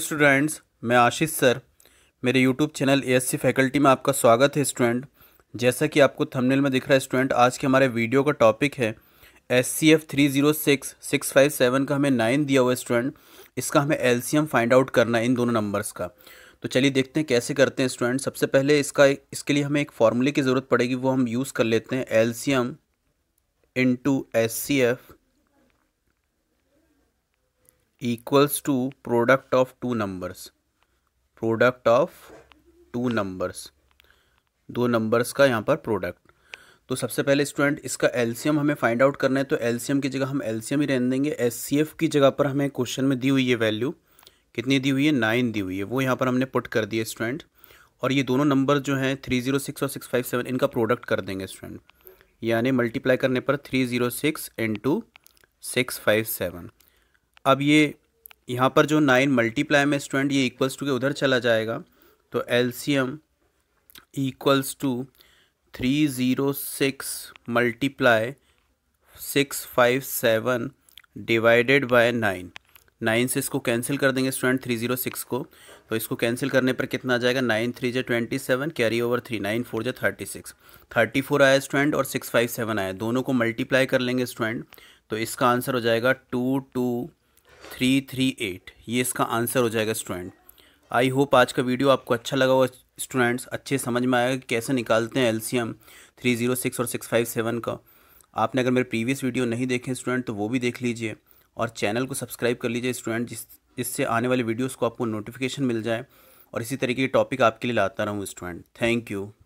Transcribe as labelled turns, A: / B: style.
A: students मैं Ashish sir मेरे YouTube channel C faculty में आपका स्वागत है स्टूडेंट जैसा कि आपको थंबनेल में दिख रहा है स्टूडेंट आज के हमारे वीडियो का टॉपिक है S C F three zero six six five seven का हमें नाइन दिया हुआ है स्टूडेंट इसका हमें एलसीएम फाइंड आउट करना है इन दोनों नंबर्स का तो चलिए देखते हैं कैसे करते हैं स्टूडेंट सबसे पहले इसका इसके लिए हमें एक फॉर्मूले की ज़रूरत पड़ेगी वो हम यूज़ कर लेते हैं एल सी इन into S C F equals to product of two numbers product of two numbers दो numbers का यहाँ पर product तो सबसे पहले स्टूडेंट इसका एल्सियम हमें फाइंड आउट करना है तो एल्सियम की जगह हम एल्सियम ही रहने देंगे एस की जगह पर हमें क्वेश्चन में दी हुई है वैल्यू कितनी दी हुई है नाइन दी हुई है वो यहाँ पर हमने पुट कर दिए स्टूडेंट और ये दोनों नंबर जो हैं थ्री जीरो सिक्स और सिक्स फाइव सेवन इनका प्रोडक्ट कर देंगे स्टूडेंट यानी मल्टीप्लाई करने पर three zero six into six five seven अब ये यहाँ पर जो नाइन मल्टीप्लाई में स्टूडेंट ये इक्वल्स टू के उधर चला जाएगा तो LCM equals to three zero six multiply six five seven divided by nine nine से इसको कैंसिल कर देंगे स्टूडेंट थ्री जीरो सिक्स को तो इसको कैंसिल करने पर कितना आ जाएगा नाइन थ्री जे twenty seven carry over three nine four जे थर्टी सिक्स थर्टी फोर आया स्टूडेंट और सिक्स फाइव सेवन आया दोनों को मल्टीप्लाई कर लेंगे स्टूडेंट तो इसका आंसर हो जाएगा two two three three eight ये इसका आंसर हो जाएगा स्टूडेंट आई होप आज का वीडियो आपको अच्छा लगा हुआ स्टूडेंट्स अच्छे समझ में आएगा कि कैसे निकालते हैं एलसीएम थ्री जीरो सिक्स और सिक्स फाइव सेवन का आपने अगर मेरे प्रीवियस वीडियो नहीं देखे स्टूडेंट तो वो भी देख लीजिए और चैनल को सब्सक्राइब कर लीजिए स्टूडेंट जिस जिससे आने वाले वीडियोज़ को आपको नोटिफिकेशन मिल जाए और इसी तरीके के टॉपिक आपके लिए लाता रहूँ स्टूडेंट थैंक यू